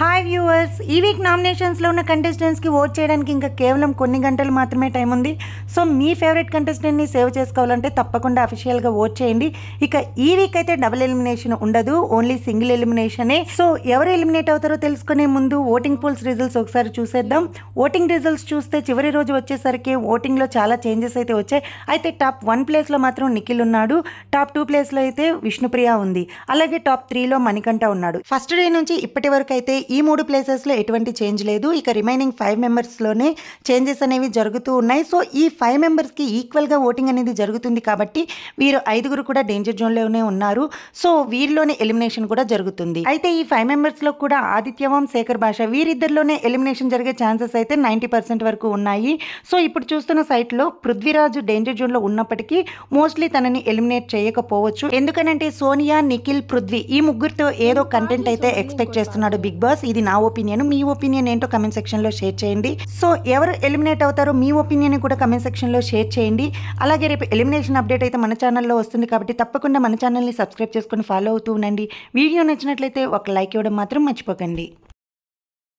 hi viewers ఈ week నామినేషన్స్లో ఉన్న కంటెస్టెంట్స్కి ఓట్ చేయడానికి ఇంకా కేవలం కొన్ని గంటలు మాత్రమే టైం ఉంది సో మీ ఫేవరెట్ కంటెస్టెంట్ని సేవ్ చేసుకోవాలంటే తప్పకుండా అఫీషియల్గా ఓట్ చేయండి ఇక ఈ వీక్ అయితే డబుల్ ఎలిమినేషన్ ఉండదు ఓన్లీ సింగిల్ ఎలిమినేషనే సో ఎవరు ఎలిమినేట్ అవుతారో తెలుసుకునే ముందు ఓటింగ్ పోల్స్ రిజల్ట్స్ ఒకసారి చూసేద్దాం ఓటింగ్ రిజల్ట్స్ చూస్తే చివరి రోజు వచ్చేసరికి ఓటింగ్లో చాలా చేంజెస్ అయితే వచ్చాయి అయితే టాప్ వన్ ప్లేస్లో మాత్రం నిఖిల్ ఉన్నాడు టాప్ టూ ప్లేస్లో అయితే విష్ణుప్రియ ఉంది అలాగే టాప్ త్రీలో మణికంఠ ఉన్నాడు ఫస్ట్ డే నుంచి ఇప్పటి వరకు అయితే ఈ మూడు ప్లేసెస్లో ఎటువంటి చేంజ్ లేదు ఇక రిమైనింగ్ ఫైవ్ మెంబర్స్లోనే చేంజెస్ అనేవి జరుగుతూ ఉన్నాయి సో ఈ ఫైవ్ మెంబర్స్కి ఈక్వల్గా ఓటింగ్ అనేది జరుగుతుంది కాబట్టి వీరు ఐదుగురు కూడా డేంజర్ జోన్లోనే ఉన్నారు సో వీరిలోనే ఎలిమినేషన్ కూడా జరుగుతుంది అయితే ఈ ఫైవ్ మెంబర్స్లో కూడా ఆదిత్యవం శేఖర్ భాష వీరిద్దరిలోనే ఎలిమినేషన్ జరిగే ఛాన్సెస్ అయితే నైంటీ పర్సెంట్ వరకు ఉన్నాయి సో ఇప్పుడు చూస్తున్న సైట్లో పృథ్వీరాజు డేంజర్ జోన్లో ఉన్నప్పటికీ మోస్ట్లీ తనని ఎలిమినేట్ చేయకపోవచ్చు ఎందుకనంటే సోనియా నిఖిల్ పృథ్వీ ఈ ముగ్గురితో ఏదో కంటెంట్ అయితే ఎక్స్పెక్ట్ చేస్తున్నాడు బిగ్ బాస్ బికాస్ ఇది నా ఒపీనియన్ మీ ఒపీనియన్ ఏంటో కమెంట్ సెక్షన్లో షేర్ చేయండి సో ఎవరు ఎలిమినేట్ అవుతారో మీ ఒపీనియన్ కూడా కమెంట్ సెక్షన్లో షేర్ చేయండి అలాగే రేపు ఎలిమినేషన్ అప్డేట్ అయితే మన ఛానల్లో వస్తుంది కాబట్టి తప్పకుండా మన ఛానల్ని సబ్స్క్రైబ్ చేసుకొని ఫాలో అవుతూ ఉండండి వీడియో నచ్చినట్లయితే ఒక లైక్ ఇవ్వడం మాత్రం మర్చిపోకండి